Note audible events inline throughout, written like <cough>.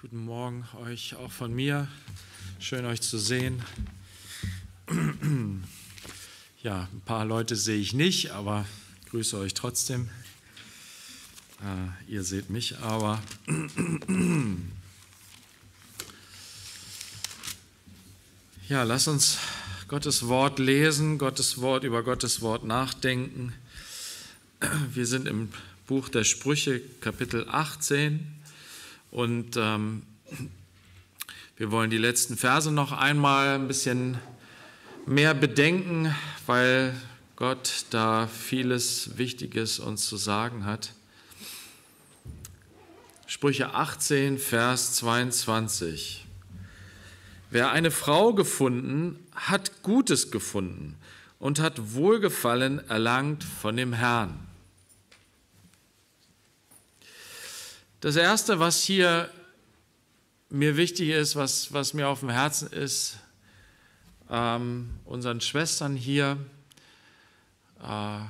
Guten Morgen euch auch von mir. Schön euch zu sehen. <clears throat> Ja, ein paar Leute sehe ich nicht, aber grüße euch trotzdem. Äh, ihr seht mich, aber <clears throat> ja, lass uns Gottes Wort lesen, Gottes Wort über Gottes Wort nachdenken. <clears throat> Wir sind im Buch der Sprüche, Kapitel 18. Und ähm, wir wollen die letzten Verse noch einmal ein bisschen mehr bedenken, weil Gott da vieles Wichtiges uns zu sagen hat. Sprüche 18, Vers 22. Wer eine Frau gefunden, hat Gutes gefunden und hat Wohlgefallen erlangt von dem Herrn. Das Erste, was hier mir wichtig ist, was, was mir auf dem Herzen ist, ähm, unseren Schwestern hier äh,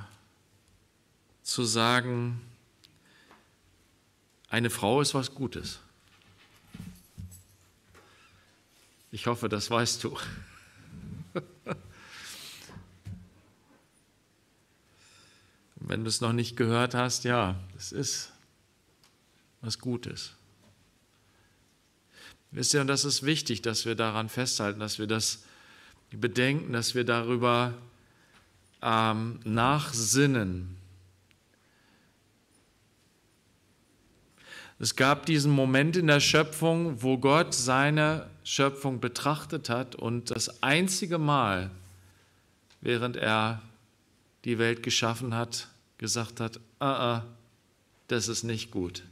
zu sagen, eine Frau ist was Gutes. Ich hoffe, das weißt du. <laughs> Wenn du es noch nicht gehört hast, ja, es ist was gut ist. Wisst ihr, und das ist wichtig, dass wir daran festhalten, dass wir das bedenken, dass wir darüber ähm, nachsinnen. Es gab diesen Moment in der Schöpfung, wo Gott seine Schöpfung betrachtet hat und das einzige Mal, während er die Welt geschaffen hat, gesagt hat, ah, ah, das ist nicht gut.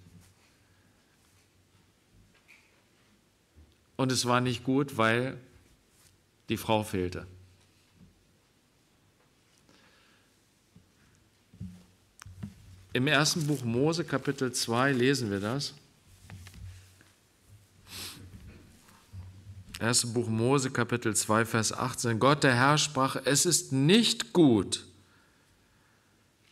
und es war nicht gut, weil die Frau fehlte. Im ersten Buch Mose Kapitel 2 lesen wir das. Erste Buch Mose Kapitel 2 Vers 18. Gott der Herr sprach, es ist nicht gut,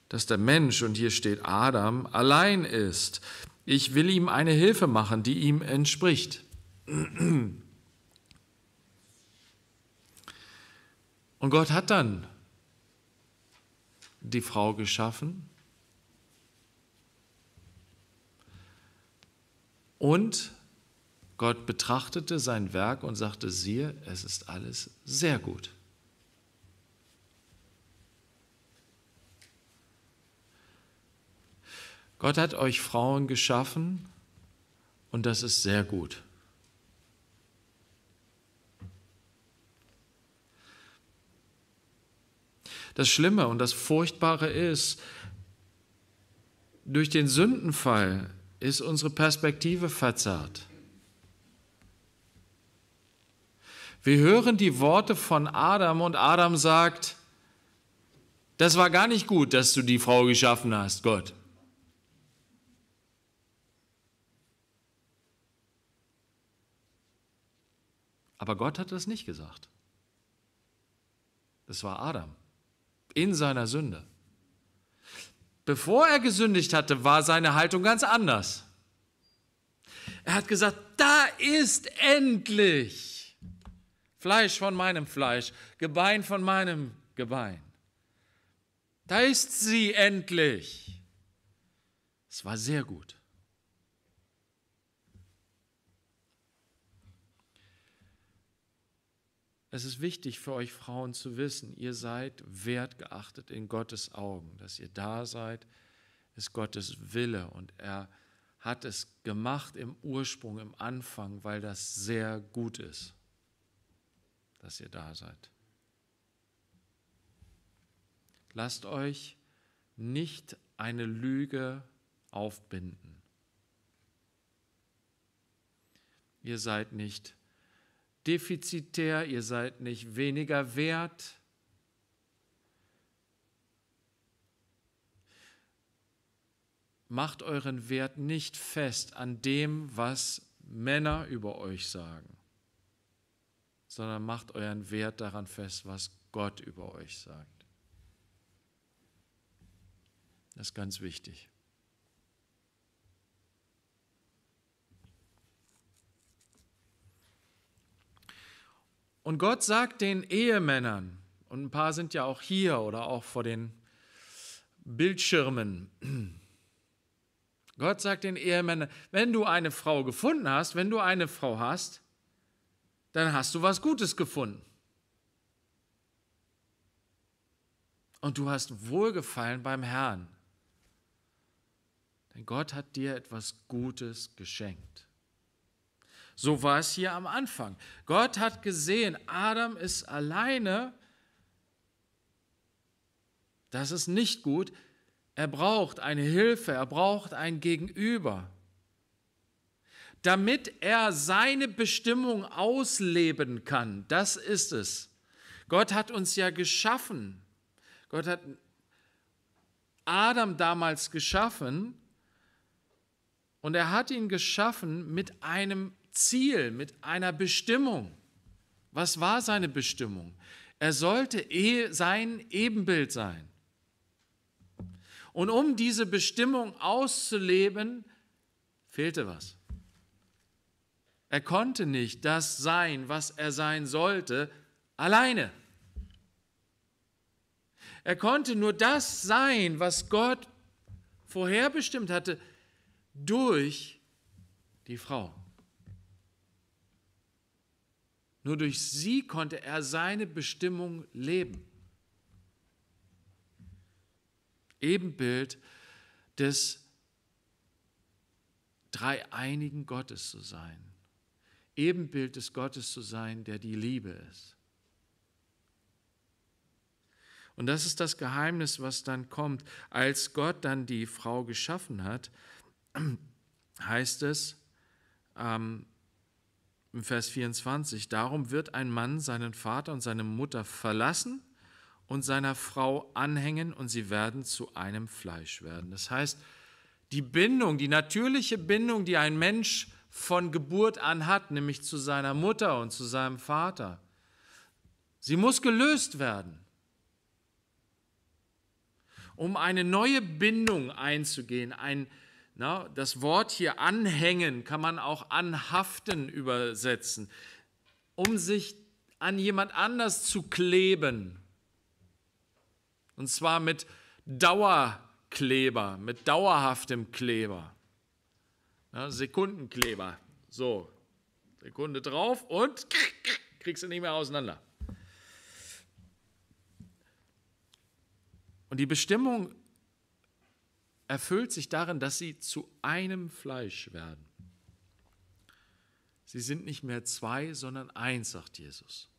dass der Mensch, und hier steht Adam, allein ist. Ich will ihm eine Hilfe machen, die ihm entspricht. Und Gott hat dann die Frau geschaffen und Gott betrachtete sein Werk und sagte, siehe, es ist alles sehr gut. Gott hat euch Frauen geschaffen und das ist sehr gut. Das Schlimme und das Furchtbare ist, durch den Sündenfall ist unsere Perspektive verzerrt. Wir hören die Worte von Adam und Adam sagt, das war gar nicht gut, dass du die Frau geschaffen hast, Gott. Aber Gott hat das nicht gesagt. Das war Adam in seiner Sünde. Bevor er gesündigt hatte, war seine Haltung ganz anders. Er hat gesagt, da ist endlich Fleisch von meinem Fleisch, Gebein von meinem Gebein. Da ist sie endlich. Es war sehr gut. Es ist wichtig für euch Frauen zu wissen, ihr seid wertgeachtet in Gottes Augen, dass ihr da seid, ist Gottes Wille und er hat es gemacht im Ursprung, im Anfang, weil das sehr gut ist, dass ihr da seid. Lasst euch nicht eine Lüge aufbinden. Ihr seid nicht defizitär, ihr seid nicht weniger wert. Macht euren Wert nicht fest an dem, was Männer über euch sagen, sondern macht euren Wert daran fest, was Gott über euch sagt. Das ist ganz wichtig. Und Gott sagt den Ehemännern, und ein paar sind ja auch hier oder auch vor den Bildschirmen, Gott sagt den Ehemännern, wenn du eine Frau gefunden hast, wenn du eine Frau hast, dann hast du was Gutes gefunden. Und du hast Wohlgefallen beim Herrn. Denn Gott hat dir etwas Gutes geschenkt. So war es hier am Anfang. Gott hat gesehen, Adam ist alleine. Das ist nicht gut. Er braucht eine Hilfe, er braucht ein Gegenüber, damit er seine Bestimmung ausleben kann. Das ist es. Gott hat uns ja geschaffen. Gott hat Adam damals geschaffen und er hat ihn geschaffen mit einem Ziel, mit einer Bestimmung. Was war seine Bestimmung? Er sollte eh, sein Ebenbild sein. Und um diese Bestimmung auszuleben, fehlte was. Er konnte nicht das sein, was er sein sollte, alleine. Er konnte nur das sein, was Gott vorherbestimmt hatte, durch die Frau. Nur durch sie konnte er seine Bestimmung leben. Ebenbild des dreieinigen Gottes zu sein. Ebenbild des Gottes zu sein, der die Liebe ist. Und das ist das Geheimnis, was dann kommt. Als Gott dann die Frau geschaffen hat, <clears throat> heißt es, ähm, im Vers 24, darum wird ein Mann seinen Vater und seine Mutter verlassen und seiner Frau anhängen und sie werden zu einem Fleisch werden. Das heißt, die Bindung, die natürliche Bindung, die ein Mensch von Geburt an hat, nämlich zu seiner Mutter und zu seinem Vater, sie muss gelöst werden. Um eine neue Bindung einzugehen, ein, na, das Wort hier anhängen kann man auch anhaften übersetzen, um sich an jemand anders zu kleben. Und zwar mit Dauerkleber, mit dauerhaftem Kleber. Na, Sekundenkleber. So, Sekunde drauf und kriegst du nicht mehr auseinander. Und die Bestimmung erfüllt sich darin, dass sie zu einem Fleisch werden. Sie sind nicht mehr zwei, sondern eins, sagt Jesus.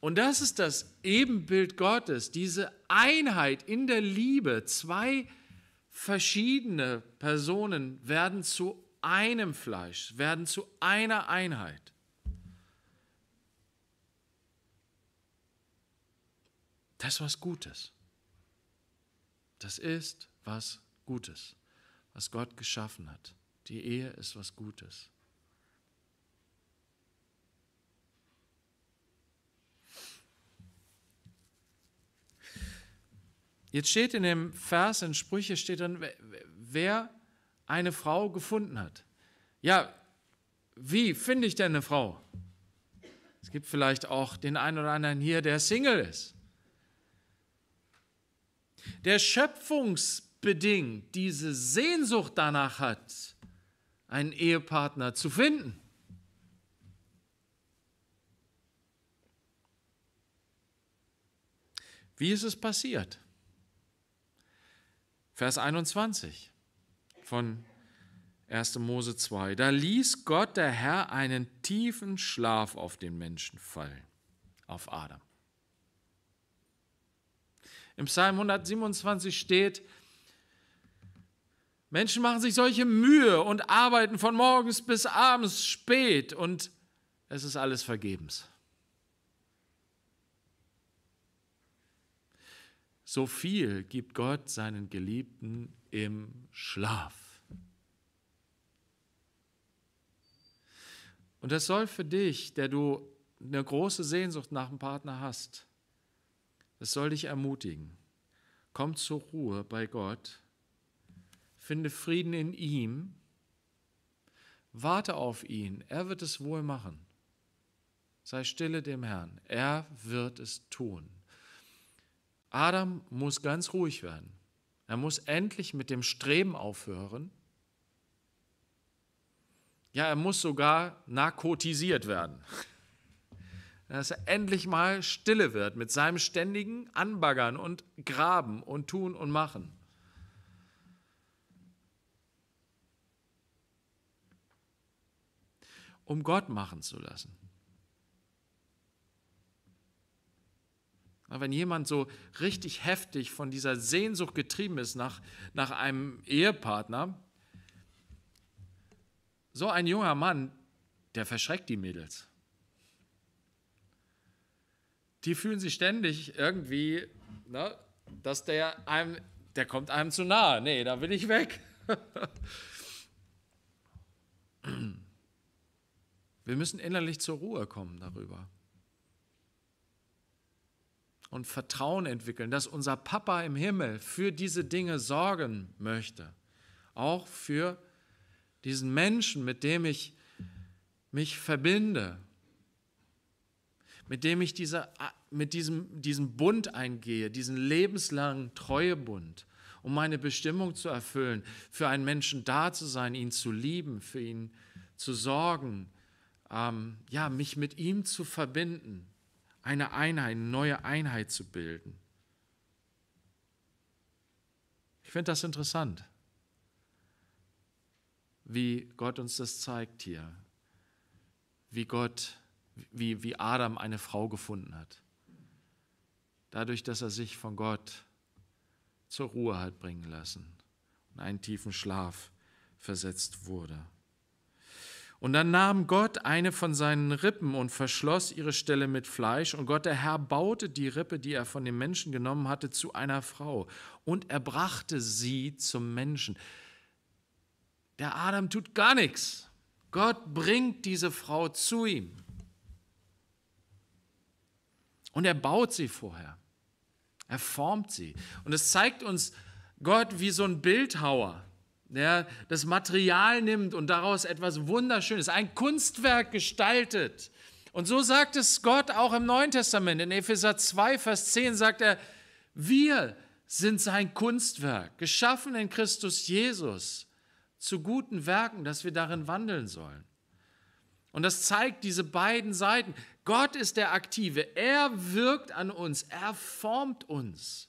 Und das ist das Ebenbild Gottes, diese Einheit in der Liebe. Zwei verschiedene Personen werden zu einem Fleisch, werden zu einer Einheit. Das ist was Gutes. Das ist was Gutes, was Gott geschaffen hat. Die Ehe ist was Gutes. Jetzt steht in dem Vers, in Sprüche steht dann, wer eine Frau gefunden hat. Ja, wie finde ich denn eine Frau? Es gibt vielleicht auch den einen oder anderen hier, der Single ist der schöpfungsbedingt diese Sehnsucht danach hat, einen Ehepartner zu finden. Wie ist es passiert? Vers 21 von 1. Mose 2. Da ließ Gott der Herr einen tiefen Schlaf auf den Menschen fallen, auf Adam. Im Psalm 127 steht, Menschen machen sich solche Mühe und arbeiten von morgens bis abends spät und es ist alles vergebens. So viel gibt Gott seinen Geliebten im Schlaf. Und das soll für dich, der du eine große Sehnsucht nach einem Partner hast, es soll dich ermutigen. Komm zur Ruhe bei Gott. Finde Frieden in ihm. Warte auf ihn. Er wird es wohl machen. Sei stille dem Herrn. Er wird es tun. Adam muss ganz ruhig werden. Er muss endlich mit dem Streben aufhören. Ja, er muss sogar narkotisiert werden. <laughs> dass er endlich mal stille wird mit seinem ständigen Anbaggern und Graben und Tun und Machen. Um Gott machen zu lassen. Wenn jemand so richtig heftig von dieser Sehnsucht getrieben ist nach, nach einem Ehepartner, so ein junger Mann, der verschreckt die Mädels die fühlen sich ständig irgendwie, ne, dass der einem, der kommt einem zu nahe. Nee, da will ich weg. <laughs> Wir müssen innerlich zur Ruhe kommen darüber. Und Vertrauen entwickeln, dass unser Papa im Himmel für diese Dinge sorgen möchte. Auch für diesen Menschen, mit dem ich mich verbinde, mit dem ich diese, mit diesem, diesen Bund eingehe, diesen lebenslangen Treuebund, um meine Bestimmung zu erfüllen, für einen Menschen da zu sein, ihn zu lieben, für ihn zu sorgen, ähm, ja, mich mit ihm zu verbinden, eine Einheit, eine neue Einheit zu bilden. Ich finde das interessant, wie Gott uns das zeigt hier, wie Gott wie, wie Adam eine Frau gefunden hat. Dadurch, dass er sich von Gott zur Ruhe hat bringen lassen und einen tiefen Schlaf versetzt wurde. Und dann nahm Gott eine von seinen Rippen und verschloss ihre Stelle mit Fleisch. Und Gott der Herr baute die Rippe, die er von dem Menschen genommen hatte, zu einer Frau. Und er brachte sie zum Menschen. Der Adam tut gar nichts. Gott bringt diese Frau zu ihm. Und er baut sie vorher. Er formt sie. Und es zeigt uns Gott wie so ein Bildhauer, der das Material nimmt und daraus etwas Wunderschönes, ein Kunstwerk gestaltet. Und so sagt es Gott auch im Neuen Testament. In Epheser 2, Vers 10 sagt er, wir sind sein Kunstwerk, geschaffen in Christus Jesus, zu guten Werken, dass wir darin wandeln sollen. Und das zeigt diese beiden Seiten. Gott ist der Aktive. Er wirkt an uns. Er formt uns.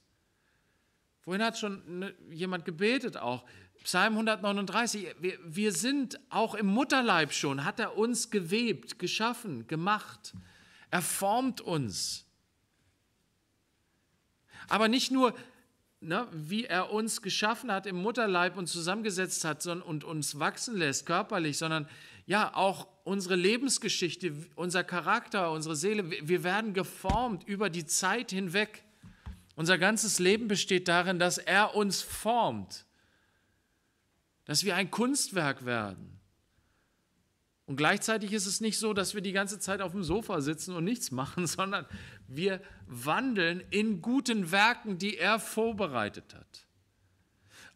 Vorhin hat schon ne, jemand gebetet auch. Psalm 139, wir, wir sind auch im Mutterleib schon, hat er uns gewebt, geschaffen, gemacht. Er formt uns. Aber nicht nur, ne, wie er uns geschaffen hat im Mutterleib und zusammengesetzt hat sondern, und uns wachsen lässt körperlich, sondern ja, auch unsere Lebensgeschichte, unser Charakter, unsere Seele, wir werden geformt über die Zeit hinweg. Unser ganzes Leben besteht darin, dass er uns formt, dass wir ein Kunstwerk werden. Und gleichzeitig ist es nicht so, dass wir die ganze Zeit auf dem Sofa sitzen und nichts machen, <laughs> sondern wir wandeln in guten Werken, die er vorbereitet hat.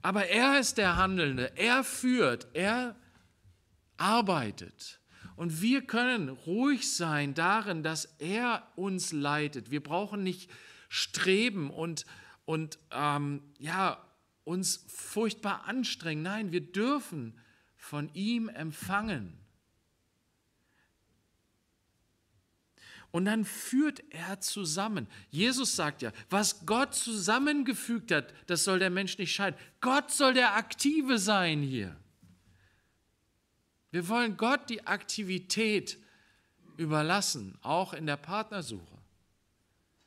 Aber er ist der Handelnde, er führt, er arbeitet. Und wir können ruhig sein darin, dass er uns leitet. Wir brauchen nicht streben und, und ähm, ja, uns furchtbar anstrengen. Nein, wir dürfen von ihm empfangen. Und dann führt er zusammen. Jesus sagt ja, was Gott zusammengefügt hat, das soll der Mensch nicht scheiden. Gott soll der Aktive sein hier. Wir wollen Gott die Aktivität überlassen, auch in der Partnersuche.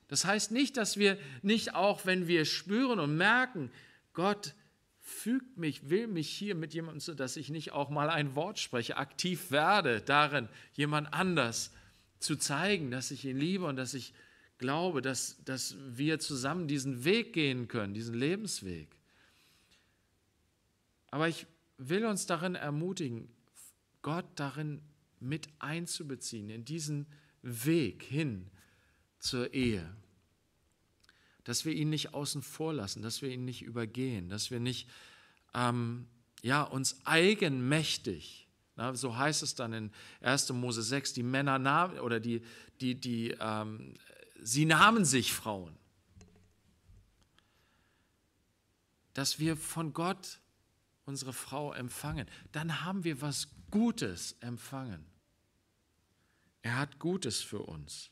Das heißt nicht, dass wir nicht auch, wenn wir spüren und merken, Gott fügt mich, will mich hier mit jemandem so, dass ich nicht auch mal ein Wort spreche, aktiv werde darin, jemand anders zu zeigen, dass ich ihn liebe und dass ich glaube, dass, dass wir zusammen diesen Weg gehen können, diesen Lebensweg. Aber ich will uns darin ermutigen, Gott darin mit einzubeziehen, in diesen Weg hin zur Ehe. Dass wir ihn nicht außen vor lassen, dass wir ihn nicht übergehen, dass wir nicht ähm, ja, uns eigenmächtig, na, so heißt es dann in 1. Mose 6, die Männer nahmen, oder die, die, die, ähm, sie nahmen sich Frauen. Dass wir von Gott unsere Frau empfangen, dann haben wir was Gutes empfangen. Er hat Gutes für uns.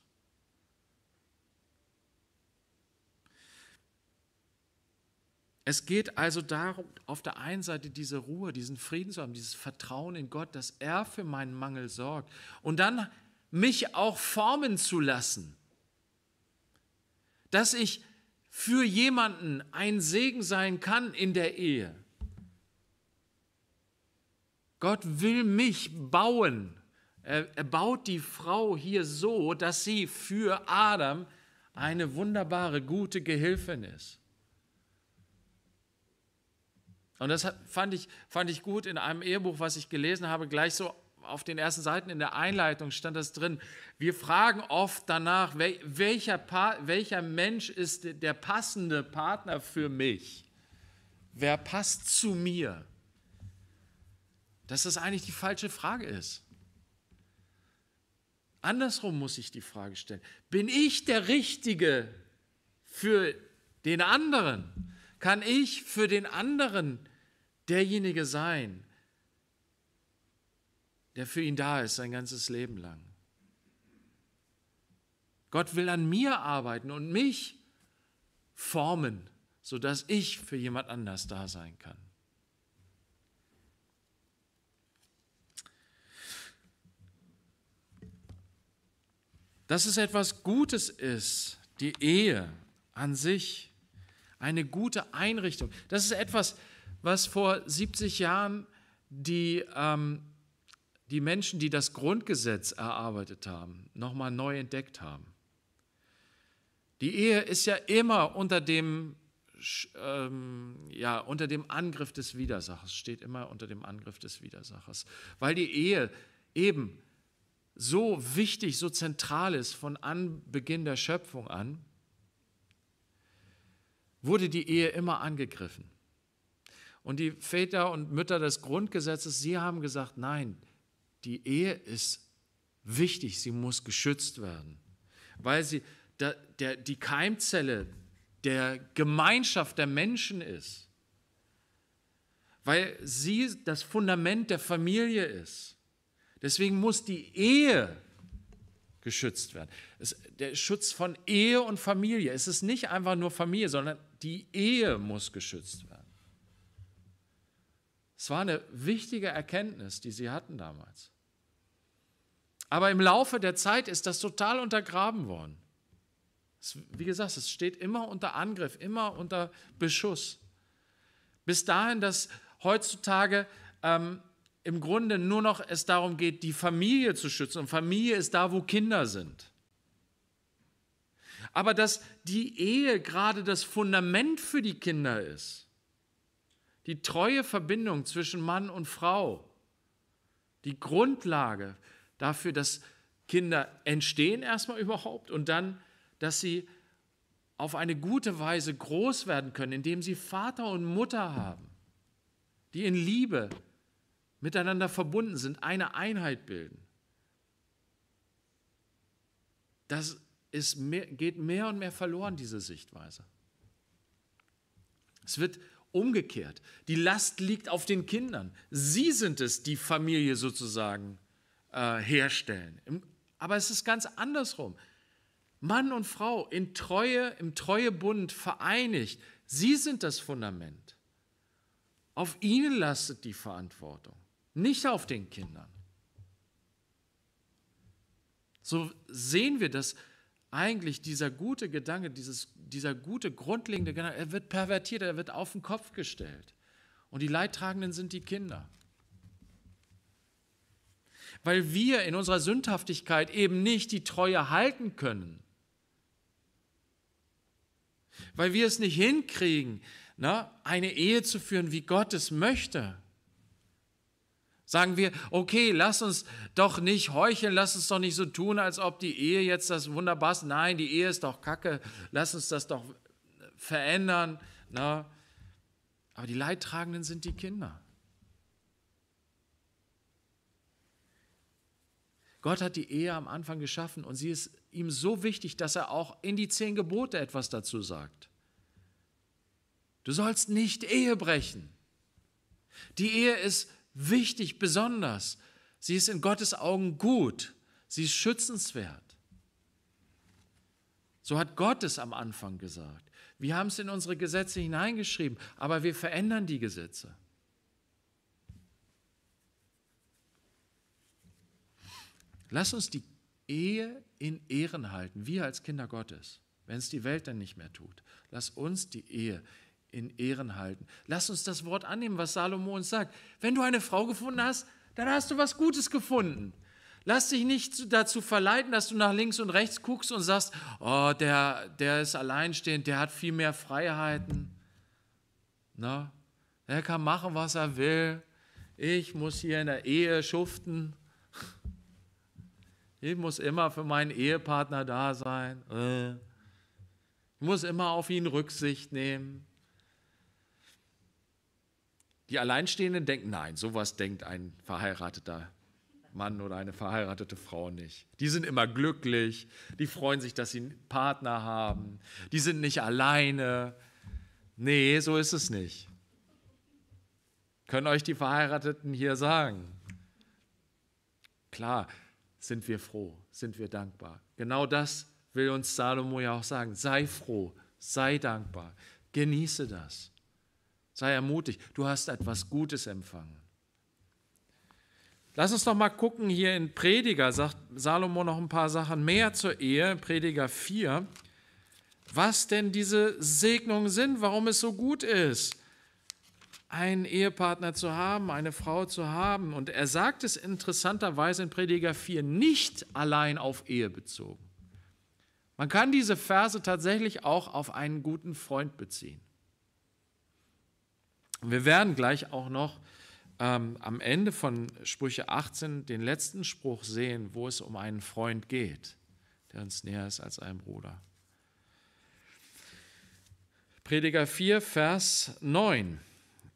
Es geht also darum, auf der einen Seite diese Ruhe, diesen Frieden zu haben, dieses Vertrauen in Gott, dass er für meinen Mangel sorgt und dann mich auch formen zu lassen, dass ich für jemanden ein Segen sein kann in der Ehe Gott will mich bauen. Er, er baut die Frau hier so, dass sie für Adam eine wunderbare, gute Gehilfin ist. Und das fand ich, fand ich gut in einem Ehebuch, was ich gelesen habe, gleich so auf den ersten Seiten in der Einleitung stand das drin. Wir fragen oft danach, welcher, welcher Mensch ist der passende Partner für mich? Wer passt zu mir? dass das eigentlich die falsche Frage ist. Andersrum muss ich die Frage stellen, bin ich der Richtige für den anderen? Kann ich für den anderen derjenige sein, der für ihn da ist sein ganzes Leben lang? Gott will an mir arbeiten und mich formen, sodass ich für jemand anders da sein kann. dass es etwas Gutes ist, die Ehe an sich, eine gute Einrichtung. Das ist etwas, was vor 70 Jahren die, ähm, die Menschen, die das Grundgesetz erarbeitet haben, nochmal neu entdeckt haben. Die Ehe ist ja immer unter dem, ähm, ja, unter dem Angriff des Widersachers, steht immer unter dem Angriff des Widersachers, weil die Ehe eben so wichtig, so zentral ist von Anbeginn der Schöpfung an, wurde die Ehe immer angegriffen. Und die Väter und Mütter des Grundgesetzes, sie haben gesagt, nein, die Ehe ist wichtig, sie muss geschützt werden, weil sie der, der, die Keimzelle der Gemeinschaft der Menschen ist, weil sie das Fundament der Familie ist. Deswegen muss die Ehe geschützt werden. Es, der Schutz von Ehe und Familie. Es ist nicht einfach nur Familie, sondern die Ehe muss geschützt werden. Es war eine wichtige Erkenntnis, die sie hatten damals. Aber im Laufe der Zeit ist das total untergraben worden. Es, wie gesagt, es steht immer unter Angriff, immer unter Beschuss. Bis dahin, dass heutzutage ähm, im Grunde nur noch es darum geht, die Familie zu schützen. Und Familie ist da, wo Kinder sind. Aber dass die Ehe gerade das Fundament für die Kinder ist, die treue Verbindung zwischen Mann und Frau, die Grundlage dafür, dass Kinder entstehen erstmal überhaupt und dann, dass sie auf eine gute Weise groß werden können, indem sie Vater und Mutter haben, die in Liebe miteinander verbunden sind, eine Einheit bilden. Das ist mehr, geht mehr und mehr verloren, diese Sichtweise. Es wird umgekehrt. Die Last liegt auf den Kindern. Sie sind es, die Familie sozusagen äh, herstellen. Aber es ist ganz andersrum. Mann und Frau in Treue, im Treuebund vereinigt. Sie sind das Fundament. Auf ihnen lastet die Verantwortung nicht auf den Kindern. So sehen wir, dass eigentlich dieser gute Gedanke, dieses, dieser gute grundlegende Gedanke, er wird pervertiert, er wird auf den Kopf gestellt. Und die Leidtragenden sind die Kinder. Weil wir in unserer Sündhaftigkeit eben nicht die Treue halten können. Weil wir es nicht hinkriegen, na, ne, eine Ehe zu führen, wie Gott es möchte. Sagen wir, okay, lass uns doch nicht heucheln, lass uns doch nicht so tun, als ob die Ehe jetzt das Wunderbarste, ist. Nein, die Ehe ist doch kacke, lass uns das doch verändern. Na? Ne? Aber die Leidtragenden sind die Kinder. Gott hat die Ehe am Anfang geschaffen und sie ist ihm so wichtig, dass er auch in die zehn Gebote etwas dazu sagt. Du sollst nicht Ehe brechen. Die Ehe ist wichtig, besonders. Sie ist in Gottes Augen gut. Sie ist schützenswert. So hat Gott es am Anfang gesagt. Wir haben es in unsere Gesetze hineingeschrieben, aber wir verändern die Gesetze. Lass uns die Ehe in Ehren halten, wir als Kinder Gottes, wenn es die Welt dann nicht mehr tut. Lass uns die Ehe in in Ehren halten. Lass uns das Wort annehmen, was Salomo uns sagt. Wenn du eine Frau gefunden hast, dann hast du was Gutes gefunden. Lass dich nicht dazu verleiten, dass du nach links und rechts guckst und sagst, oh, der, der ist alleinstehend, der hat viel mehr Freiheiten. Na, er kann machen, was er will. Ich muss hier in der Ehe schuften. Ich muss immer für meinen Ehepartner da sein. Äh. Ich muss immer auf ihn Rücksicht nehmen. Die Alleinstehenden denken, nein, sowas denkt ein verheirateter Mann oder eine verheiratete Frau nicht. Die sind immer glücklich, die freuen sich, dass sie einen Partner haben, die sind nicht alleine. Nee, so ist es nicht. Können euch die Verheirateten hier sagen? Klar, sind wir froh, sind wir dankbar. Genau das will uns Salomo ja auch sagen. Sei froh, sei dankbar, genieße das. Sei ermutigt, du hast etwas Gutes empfangen. Lass uns doch mal gucken, hier in Prediger sagt Salomo noch ein paar Sachen mehr zur Ehe, Prediger 4, was denn diese Segnungen sind, warum es so gut ist, einen Ehepartner zu haben, eine Frau zu haben. Und er sagt es interessanterweise in Prediger 4 nicht allein auf Ehe bezogen. Man kann diese Verse tatsächlich auch auf einen guten Freund beziehen. Wir werden gleich auch noch ähm, am Ende von Sprüche 18 den letzten Spruch sehen, wo es um einen Freund geht, der uns näher ist als ein Bruder. Prediger 4, Vers 9.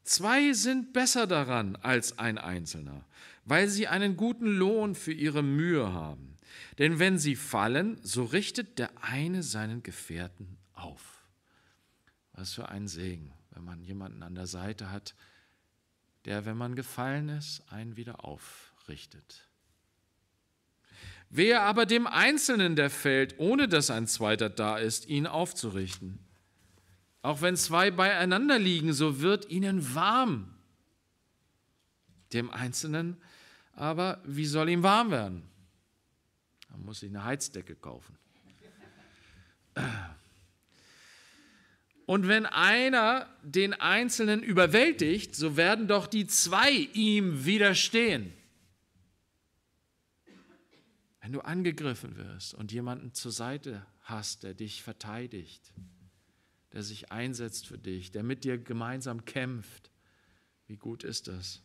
Zwei sind besser daran als ein Einzelner, weil sie einen guten Lohn für ihre Mühe haben. Denn wenn sie fallen, so richtet der eine seinen Gefährten auf. Was für ein Segen, wenn man jemanden an der Seite hat, der, wenn man gefallen ist, einen wieder aufrichtet. Wehe aber dem Einzelnen, der fällt, ohne dass ein zweiter da ist, ihn aufzurichten. Auch wenn zwei beieinander liegen, so wird ihnen warm. Dem Einzelnen aber, wie soll ihm warm werden? Man muss sich eine Heizdecke kaufen. Und wenn einer den Einzelnen überwältigt, so werden doch die zwei ihm widerstehen. Wenn du angegriffen wirst und jemanden zur Seite hast, der dich verteidigt, der sich einsetzt für dich, der mit dir gemeinsam kämpft, wie gut ist das?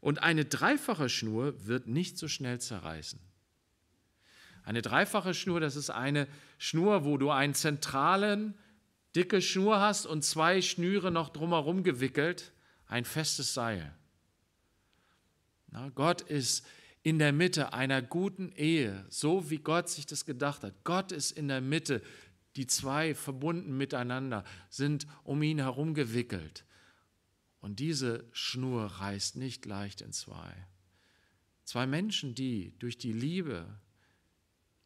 Und eine dreifache Schnur wird nicht so schnell zerreißen. Eine dreifache Schnur, das ist eine, Schnur, wo du einen zentralen, dicke Schnur hast und zwei Schnüre noch drumherum gewickelt, ein festes Seil. Na, Gott ist in der Mitte einer guten Ehe, so wie Gott sich das gedacht hat. Gott ist in der Mitte. Die zwei verbunden miteinander sind um ihn herum gewickelt. Und diese Schnur reißt nicht leicht in zwei. Zwei Menschen, die durch die Liebe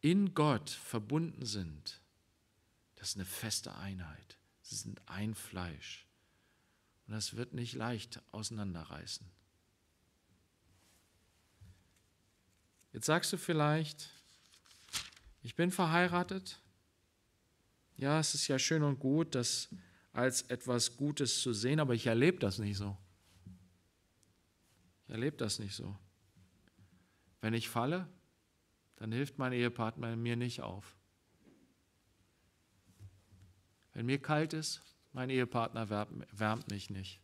in Gott verbunden sind, das ist eine feste Einheit. Sie sind ein Fleisch. Und das wird nicht leicht auseinanderreißen. Jetzt sagst du vielleicht, ich bin verheiratet. Ja, es ist ja schön und gut, das als etwas Gutes zu sehen, aber ich erlebe das nicht so. Ich erlebe das nicht so. Wenn ich falle, dann hilft mein Ehepartner mir nicht auf. Wenn mir kalt ist, mein Ehepartner wärmt mich nicht.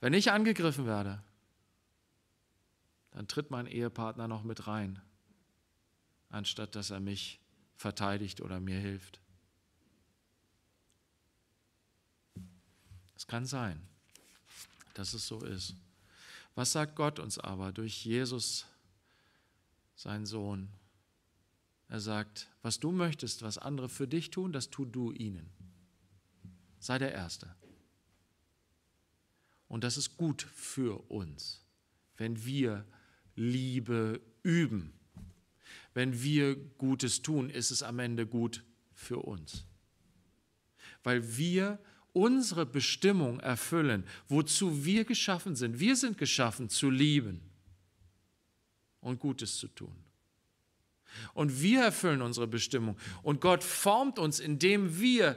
Wenn ich angegriffen werde, dann tritt mein Ehepartner noch mit rein, anstatt dass er mich verteidigt oder mir hilft. Es kann sein, dass es so ist. Was sagt Gott uns aber durch Jesus sein Sohn. Er sagt, was du möchtest, was andere für dich tun, das tu du ihnen. Sei der Erste. Und das ist gut für uns, wenn wir Liebe üben. Wenn wir Gutes tun, ist es am Ende gut für uns. Weil wir unsere Bestimmung erfüllen, wozu wir geschaffen sind. Wir sind geschaffen zu lieben und Gutes zu tun. Und wir erfüllen unsere Bestimmung. Und Gott formt uns, indem wir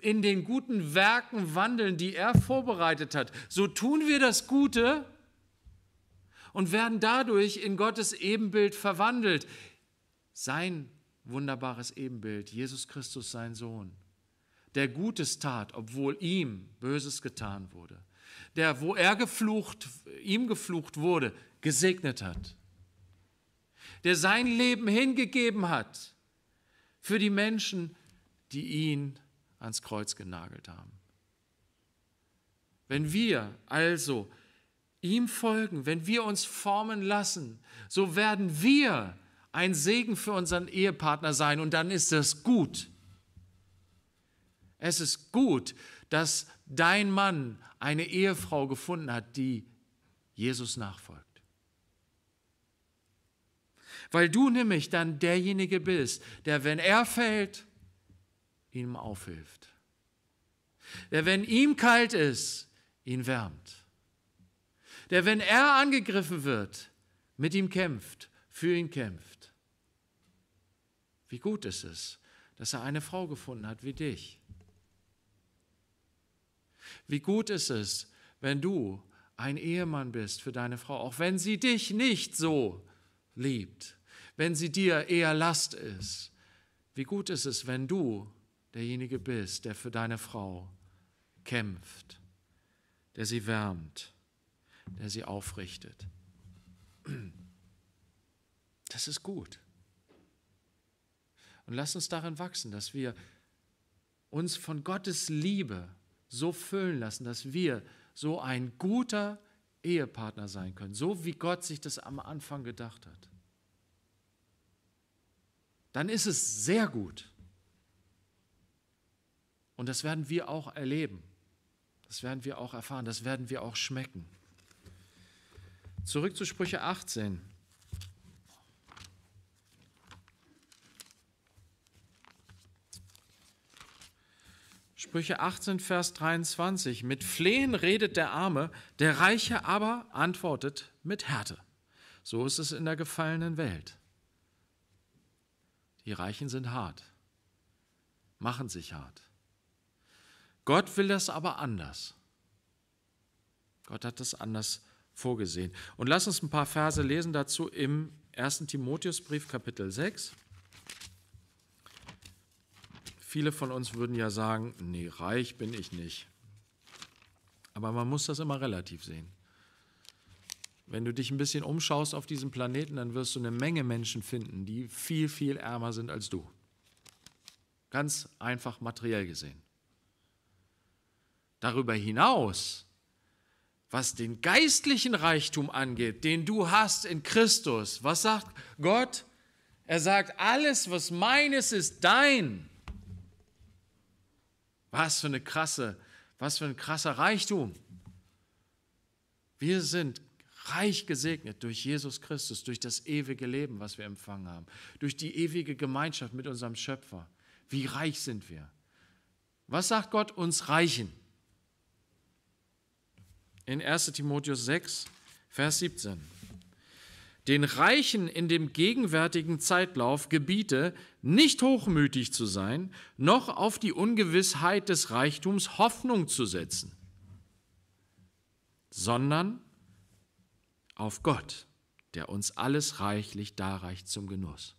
in den guten Werken wandeln, die er vorbereitet hat. So tun wir das Gute und werden dadurch in Gottes Ebenbild verwandelt. Sein wunderbares Ebenbild, Jesus Christus, sein Sohn, der Gutes tat, obwohl ihm Böses getan wurde, der, wo er geflucht, ihm geflucht wurde, gesegnet hat der sein Leben hingegeben hat für die Menschen, die ihn ans Kreuz genagelt haben. Wenn wir also ihm folgen, wenn wir uns formen lassen, so werden wir ein Segen für unseren Ehepartner sein und dann ist das gut. Es ist gut, dass dein Mann eine Ehefrau gefunden hat, die Jesus nachfolgt weil du nämlich dann derjenige bist, der, wenn er fällt, ihm aufhilft. Der, wenn ihm kalt ist, ihn wärmt. Der, wenn er angegriffen wird, mit ihm kämpft, für ihn kämpft. Wie gut ist es, dass er eine Frau gefunden hat wie dich. Wie gut ist es, wenn du ein Ehemann bist für deine Frau, auch wenn sie dich nicht so liebt, wenn sie dir eher Last ist. Wie gut ist es, wenn du derjenige bist, der für deine Frau kämpft, der sie wärmt, der sie aufrichtet. Das ist gut. Und lass uns darin wachsen, dass wir uns von Gottes Liebe so füllen lassen, dass wir so ein guter Ehepartner sein können, so wie Gott sich das am Anfang gedacht hat dann ist es sehr gut. Und das werden wir auch erleben. Das werden wir auch erfahren. Das werden wir auch schmecken. Zurück zu Sprüche 18. Sprüche 18, Vers 23. Mit Flehen redet der Arme, der Reiche aber antwortet mit Härte. So ist es in der gefallenen Welt. Die Reichen sind hart, machen sich hart. Gott will das aber anders. Gott hat das anders vorgesehen. Und lass uns ein paar Verse lesen dazu im 1. Timotheusbrief Kapitel 6. Viele von uns würden ja sagen, nee, reich bin ich nicht. Aber man muss das immer relativ sehen. Wenn du dich ein bisschen umschaust auf diesem Planeten, dann wirst du eine Menge Menschen finden, die viel, viel ärmer sind als du. Ganz einfach materiell gesehen. Darüber hinaus, was den geistlichen Reichtum angeht, den du hast in Christus, was sagt Gott? Er sagt, alles, was meines ist, dein. Was für eine krasse, was für ein krasser Reichtum. Wir sind reich gesegnet durch Jesus Christus, durch das ewige Leben, was wir empfangen haben, durch die ewige Gemeinschaft mit unserem Schöpfer. Wie reich sind wir? Was sagt Gott uns Reichen? In 1 Timotheus 6, Vers 17. Den Reichen in dem gegenwärtigen Zeitlauf gebiete, nicht hochmütig zu sein, noch auf die Ungewissheit des Reichtums Hoffnung zu setzen, sondern auf Gott, der uns alles reichlich darreicht zum Genuss.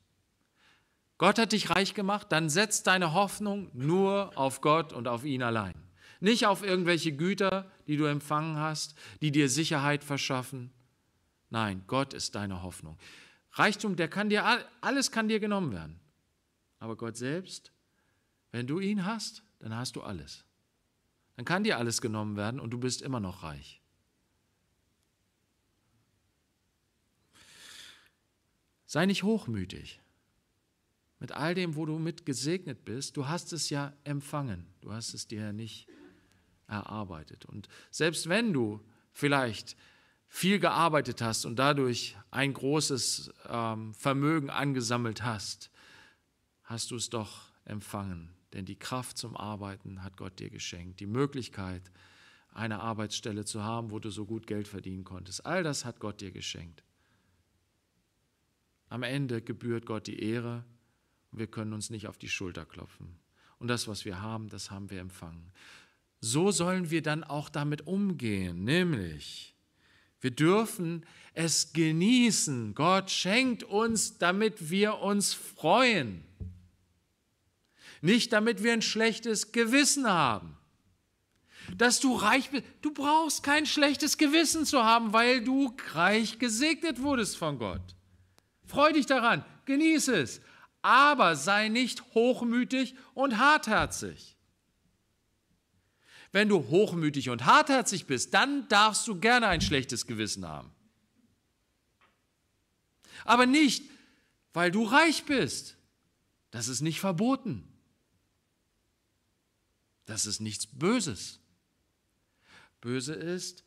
Gott hat dich reich gemacht, dann setz deine Hoffnung nur auf Gott und auf ihn allein. Nicht auf irgendwelche Güter, die du empfangen hast, die dir Sicherheit verschaffen. Nein, Gott ist deine Hoffnung. Reichtum, der kann dir, alles kann dir genommen werden. Aber Gott selbst, wenn du ihn hast, dann hast du alles. Dann kann dir alles genommen werden und du bist immer noch reich. Sei nicht hochmütig. Mit all dem, wo du mit gesegnet bist, du hast es ja empfangen, du hast es dir ja nicht erarbeitet. Und selbst wenn du vielleicht viel gearbeitet hast und dadurch ein großes ähm, Vermögen angesammelt hast, hast du es doch empfangen. Denn die Kraft zum Arbeiten hat Gott dir geschenkt. Die Möglichkeit, eine Arbeitsstelle zu haben, wo du so gut Geld verdienen konntest. All das hat Gott dir geschenkt. Am Ende gebührt Gott die Ehre und wir können uns nicht auf die Schulter klopfen. Und das, was wir haben, das haben wir empfangen. So sollen wir dann auch damit umgehen, nämlich wir dürfen es genießen. Gott schenkt uns, damit wir uns freuen. Nicht damit wir ein schlechtes Gewissen haben. Dass du reich bist. Du brauchst kein schlechtes Gewissen zu haben, weil du reich gesegnet wurdest von Gott. Freu dich daran, genieße es, aber sei nicht hochmütig und hartherzig. Wenn du hochmütig und hartherzig bist, dann darfst du gerne ein schlechtes Gewissen haben. Aber nicht, weil du reich bist. Das ist nicht verboten. Das ist nichts Böses. Böse ist,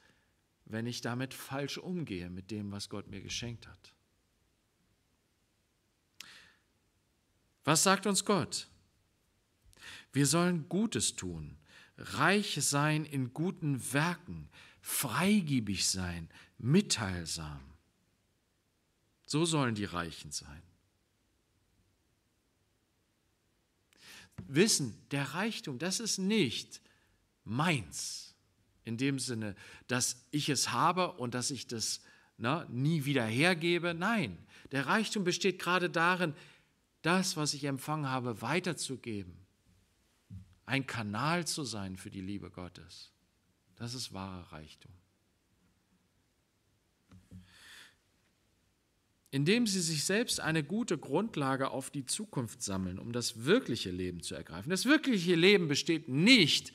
wenn ich damit falsch umgehe mit dem, was Gott mir geschenkt hat. Was sagt uns Gott? Wir sollen Gutes tun, reich sein in guten Werken, freigebig sein, mitteilsam. So sollen die Reichen sein. Wissen, der Reichtum, das ist nicht meins. In dem Sinne, dass ich es habe und dass ich das na, nie wieder hergebe. Nein, der Reichtum besteht gerade darin, das, was ich empfangen habe, weiterzugeben. Ein Kanal zu sein für die Liebe Gottes. Das ist wahrer Reichtum. Indem sie sich selbst eine gute Grundlage auf die Zukunft sammeln, um das wirkliche Leben zu ergreifen. Das wirkliche Leben besteht nicht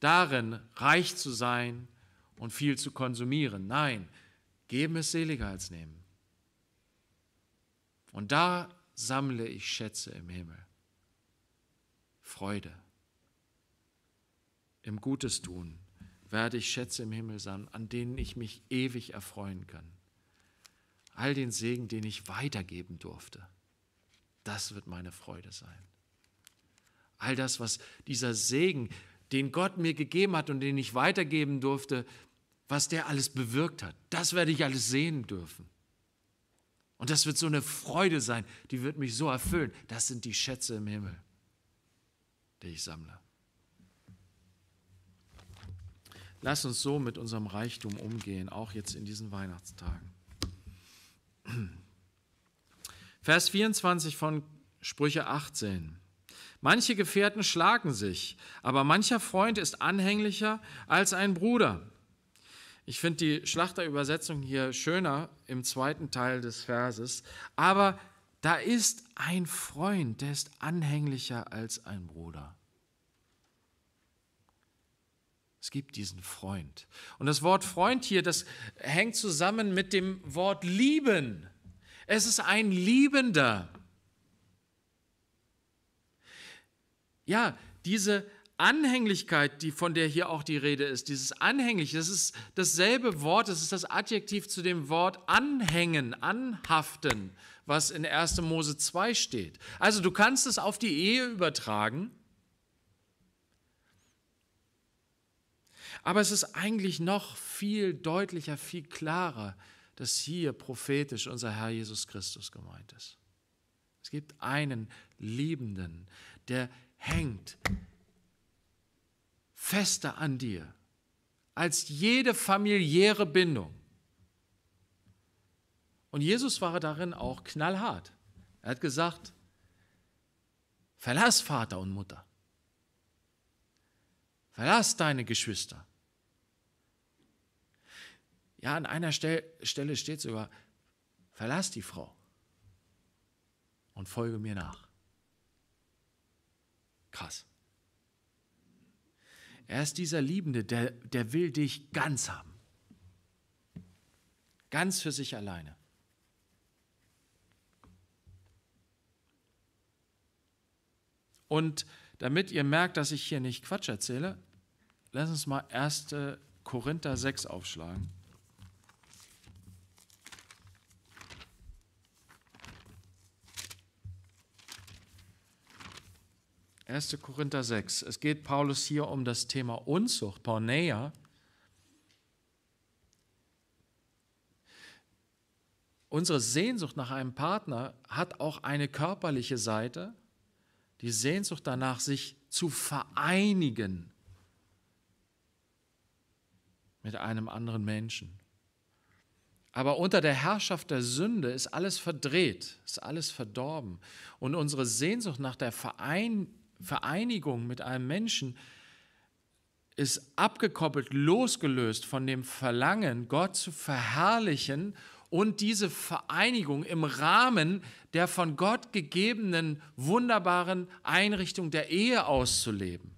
darin, reich zu sein und viel zu konsumieren. Nein, geben ist seliger als nehmen. Und da sammle ich Schätze im Himmel. Freude. Im Gutes tun werde ich Schätze im Himmel sammeln, an denen ich mich ewig erfreuen kann. All den Segen, den ich weitergeben durfte, das wird meine Freude sein. All das, was dieser Segen, den Gott mir gegeben hat und den ich weitergeben durfte, was der alles bewirkt hat, das werde ich alles sehen dürfen. Und das wird so eine Freude sein, die wird mich so erfüllen. Das sind die Schätze im Himmel, die ich sammle. Lass uns so mit unserem Reichtum umgehen, auch jetzt in diesen Weihnachtstagen. Vers 24 von Sprüche 18. Manche Gefährten schlagen sich, aber mancher Freund ist anhänglicher als ein Bruder. Ich finde die Schlachterübersetzung hier schöner im zweiten Teil des Verses. Aber da ist ein Freund, der ist anhänglicher als ein Bruder. Es gibt diesen Freund. Und das Wort Freund hier, das hängt zusammen mit dem Wort lieben. Es ist ein Liebender. Ja, diese Anhänglichkeit, die, von der hier auch die Rede ist, dieses anhänglich, das ist dasselbe Wort, das ist das Adjektiv zu dem Wort anhängen, anhaften, was in 1. Mose 2 steht. Also du kannst es auf die Ehe übertragen, aber es ist eigentlich noch viel deutlicher, viel klarer, dass hier prophetisch unser Herr Jesus Christus gemeint ist. Es gibt einen Liebenden, der hängt fester an dir als jede familiäre Bindung. Und Jesus war darin auch knallhart. Er hat gesagt, verlass Vater und Mutter, verlass deine Geschwister. Ja, an einer Stelle steht sogar, verlass die Frau und folge mir nach. Krass. Er ist dieser Liebende, der, der will dich ganz haben. Ganz für sich alleine. Und damit ihr merkt, dass ich hier nicht Quatsch erzähle, lass uns mal 1. Korinther 6 aufschlagen. 1. Korinther 6. Es geht Paulus hier um das Thema Unzucht, Porneia. Unsere Sehnsucht nach einem Partner hat auch eine körperliche Seite, die Sehnsucht danach, sich zu vereinigen mit einem anderen Menschen. Aber unter der Herrschaft der Sünde ist alles verdreht, ist alles verdorben. Und unsere Sehnsucht nach der Vereinigung, Vereinigung mit einem Menschen ist abgekoppelt, losgelöst von dem Verlangen, Gott zu verherrlichen und diese Vereinigung im Rahmen der von Gott gegebenen wunderbaren Einrichtung der Ehe auszuleben.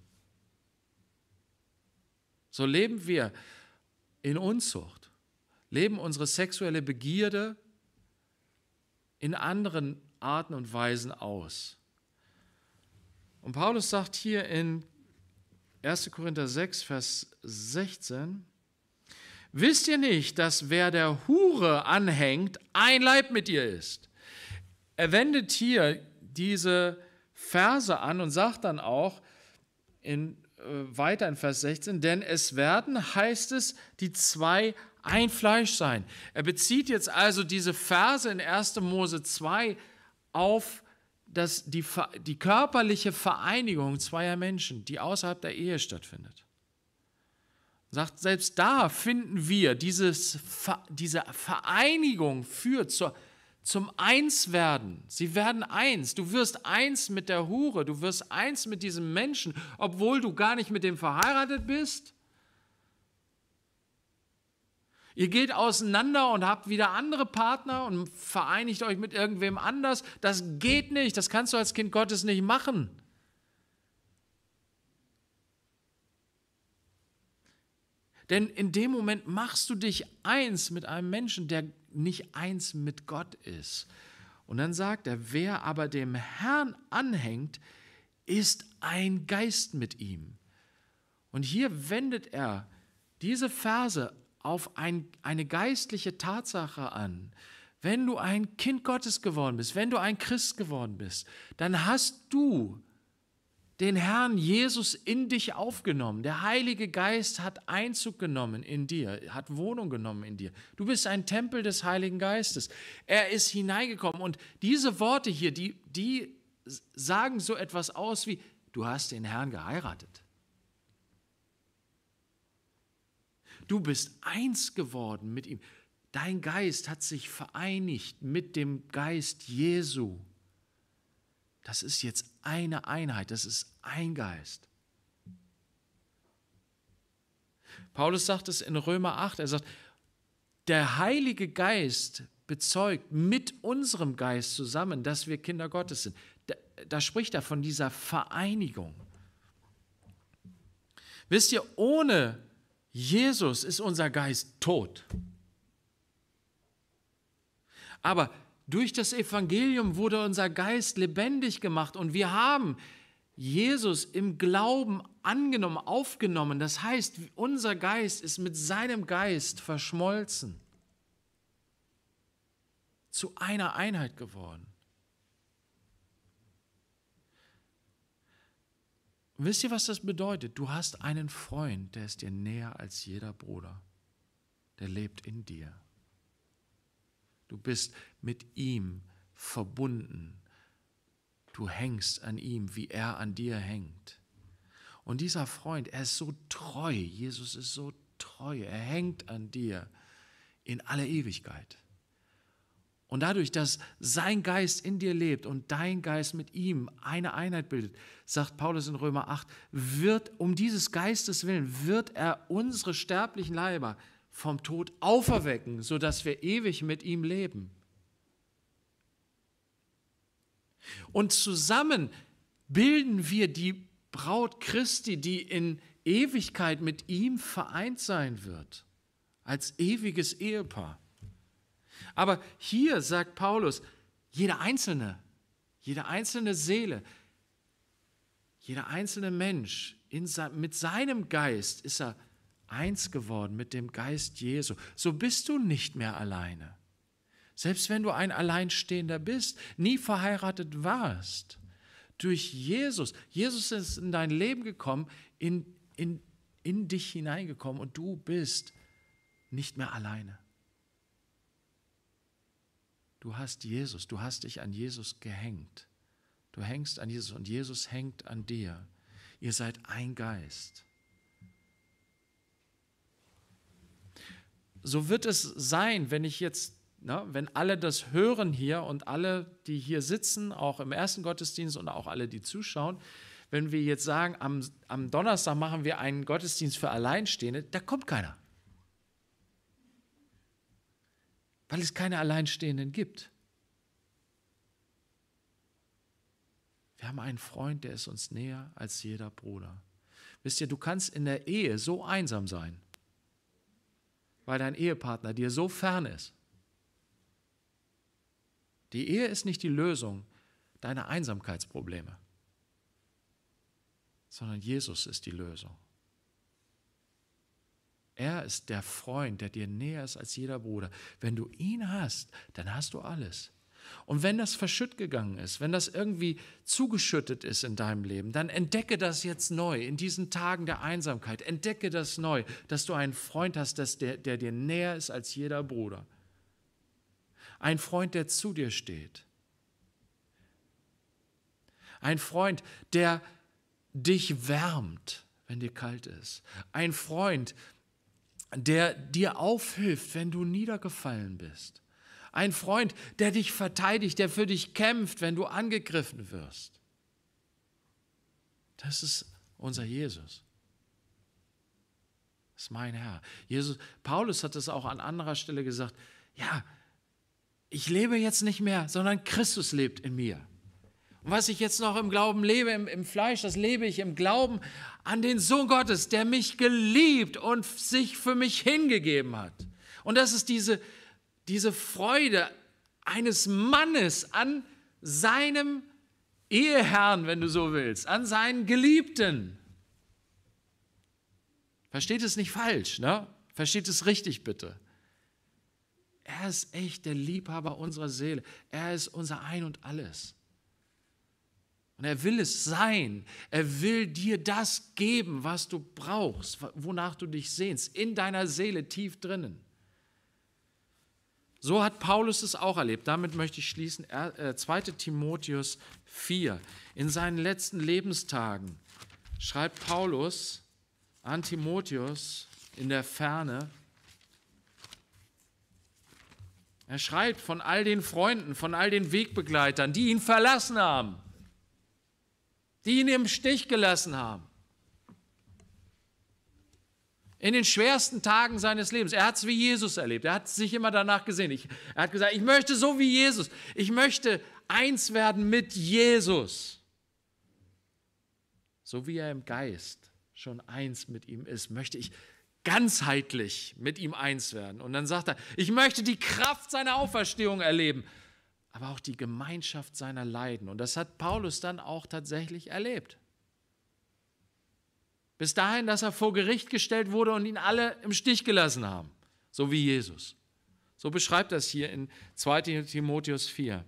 So leben wir in Unzucht, leben unsere sexuelle Begierde in anderen Arten und Weisen aus. Und Paulus sagt hier in 1. Korinther 6, Vers 16, wisst ihr nicht, dass wer der Hure anhängt, ein Leib mit ihr ist? Er wendet hier diese Verse an und sagt dann auch in, äh, weiter in Vers 16, denn es werden, heißt es, die zwei ein Fleisch sein. Er bezieht jetzt also diese Verse in 1. Mose 2 auf dass die, die körperliche Vereinigung zweier Menschen, die außerhalb der Ehe stattfindet, sagt, selbst da finden wir dieses, diese Vereinigung führt zur, zum Einswerden. Sie werden eins. Du wirst eins mit der Hure, du wirst eins mit diesem Menschen, obwohl du gar nicht mit dem verheiratet bist. Ihr geht auseinander und habt wieder andere Partner und vereinigt euch mit irgendwem anders. Das geht nicht. Das kannst du als Kind Gottes nicht machen. Denn in dem Moment machst du dich eins mit einem Menschen, der nicht eins mit Gott ist. Und dann sagt er, wer aber dem Herrn anhängt, ist ein Geist mit ihm. Und hier wendet er diese Verse auf ein, eine geistliche Tatsache an. Wenn du ein Kind Gottes geworden bist, wenn du ein Christ geworden bist, dann hast du den Herrn Jesus in dich aufgenommen. Der Heilige Geist hat Einzug genommen in dir, hat Wohnung genommen in dir. Du bist ein Tempel des Heiligen Geistes. Er ist hineingekommen und diese Worte hier, die, die sagen so etwas aus wie, du hast den Herrn geheiratet. Du bist eins geworden mit ihm. Dein Geist hat sich vereinigt mit dem Geist Jesu. Das ist jetzt eine Einheit, das ist ein Geist. Paulus sagt es in Römer 8, er sagt, der Heilige Geist bezeugt mit unserem Geist zusammen, dass wir Kinder Gottes sind. Da, da spricht er von dieser Vereinigung. Wisst ihr, ohne Jesus ist unser Geist tot. Aber durch das Evangelium wurde unser Geist lebendig gemacht und wir haben Jesus im Glauben angenommen, aufgenommen. Das heißt, unser Geist ist mit seinem Geist verschmolzen, zu einer Einheit geworden. Wisst ihr, was das bedeutet? Du hast einen Freund, der ist dir näher als jeder Bruder. Der lebt in dir. Du bist mit ihm verbunden. Du hängst an ihm, wie er an dir hängt. Und dieser Freund, er ist so treu. Jesus ist so treu. Er hängt an dir in aller Ewigkeit. Und dadurch, dass sein Geist in dir lebt und dein Geist mit ihm eine Einheit bildet, sagt Paulus in Römer 8, wird um dieses Geistes willen, wird er unsere sterblichen Leiber vom Tod auferwecken, sodass wir ewig mit ihm leben. Und zusammen bilden wir die Braut Christi, die in Ewigkeit mit ihm vereint sein wird, als ewiges Ehepaar. Aber hier sagt Paulus, jeder Einzelne, jede einzelne Seele, jeder einzelne Mensch sein, mit seinem Geist ist er eins geworden mit dem Geist Jesu. So bist du nicht mehr alleine. Selbst wenn du ein Alleinstehender bist, nie verheiratet warst, durch Jesus, Jesus ist in dein Leben gekommen, in, in, in dich hineingekommen und du bist nicht mehr alleine. Du hast Jesus, du hast dich an Jesus gehängt. Du hängst an Jesus und Jesus hängt an dir. Ihr seid ein Geist. So wird es sein, wenn ich jetzt, na, ne, wenn alle das hören hier und alle, die hier sitzen, auch im ersten Gottesdienst und auch alle, die zuschauen, wenn wir jetzt sagen, am, am Donnerstag machen wir einen Gottesdienst für Alleinstehende, da kommt keiner. weil es keine Alleinstehenden gibt. Wir haben einen Freund, der ist uns näher als jeder Bruder. Wisst ihr, du kannst in der Ehe so einsam sein, weil dein Ehepartner dir so fern ist. Die Ehe ist nicht die Lösung deiner Einsamkeitsprobleme, sondern Jesus ist die Lösung. Er ist der Freund, der dir näher ist als jeder Bruder. Wenn du ihn hast, dann hast du alles. Und wenn das verschütt gegangen ist, wenn das irgendwie zugeschüttet ist in deinem Leben, dann entdecke das jetzt neu, in diesen Tagen der Einsamkeit. Entdecke das neu, dass du einen Freund hast, dass der, der dir näher ist als jeder Bruder. Ein Freund, der zu dir steht. Ein Freund, der dich wärmt, wenn dir kalt ist. Ein Freund, der der dir aufhilft, wenn du niedergefallen bist. Ein Freund, der dich verteidigt, der für dich kämpft, wenn du angegriffen wirst. Das ist unser Jesus. Das ist mein Herr. Jesus, Paulus hat es auch an anderer Stelle gesagt. Ja, ich lebe jetzt nicht mehr, sondern Christus lebt in mir. Und was ich jetzt noch im Glauben lebe, im, im Fleisch, das lebe ich im Glauben an den Sohn Gottes, der mich geliebt und sich für mich hingegeben hat. Und das ist diese, diese Freude eines Mannes an seinem Eheherrn, wenn du so willst, an seinen Geliebten. Versteht es nicht falsch, ne? Versteht es richtig bitte. Er ist echt der Liebhaber unserer Seele. Er ist unser Ein und alles. Und er will es sein. Er will dir das geben, was du brauchst, wonach du dich sehnst, in deiner Seele tief drinnen. So hat Paulus es auch erlebt. Damit möchte ich schließen. 2 äh, Timotheus 4. In seinen letzten Lebenstagen schreibt Paulus an Timotheus in der Ferne, er schreibt von all den Freunden, von all den Wegbegleitern, die ihn verlassen haben die ihn im Stich gelassen haben. In den schwersten Tagen seines Lebens. Er hat es wie Jesus erlebt. Er hat sich immer danach gesehen. Ich, er hat gesagt, ich möchte so wie Jesus. Ich möchte eins werden mit Jesus. So wie er im Geist schon eins mit ihm ist, möchte ich ganzheitlich mit ihm eins werden. Und dann sagt er, ich möchte die Kraft seiner Auferstehung erleben aber auch die Gemeinschaft seiner Leiden. Und das hat Paulus dann auch tatsächlich erlebt. Bis dahin, dass er vor Gericht gestellt wurde und ihn alle im Stich gelassen haben, so wie Jesus. So beschreibt das hier in 2 Timotheus 4.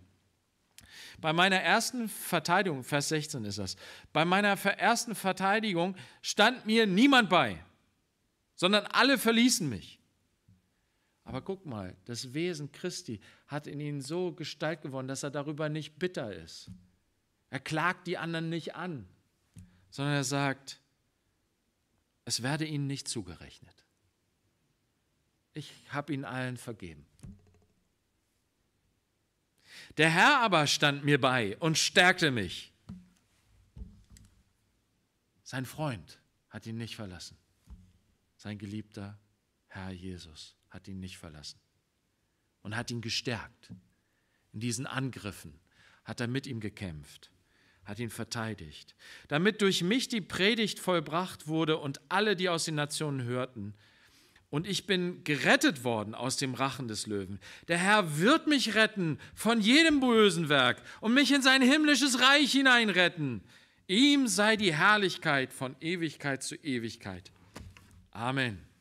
Bei meiner ersten Verteidigung, Vers 16 ist das, bei meiner ersten Verteidigung stand mir niemand bei, sondern alle verließen mich. Aber guck mal, das Wesen Christi hat in ihnen so Gestalt gewonnen, dass er darüber nicht bitter ist. Er klagt die anderen nicht an, sondern er sagt, es werde ihnen nicht zugerechnet. Ich habe ihnen allen vergeben. Der Herr aber stand mir bei und stärkte mich. Sein Freund hat ihn nicht verlassen. Sein geliebter Herr Jesus hat ihn nicht verlassen und hat ihn gestärkt. In diesen Angriffen hat er mit ihm gekämpft, hat ihn verteidigt, damit durch mich die Predigt vollbracht wurde und alle, die aus den Nationen hörten, und ich bin gerettet worden aus dem Rachen des Löwen. Der Herr wird mich retten von jedem bösen Werk und mich in sein himmlisches Reich hineinretten. Ihm sei die Herrlichkeit von Ewigkeit zu Ewigkeit. Amen.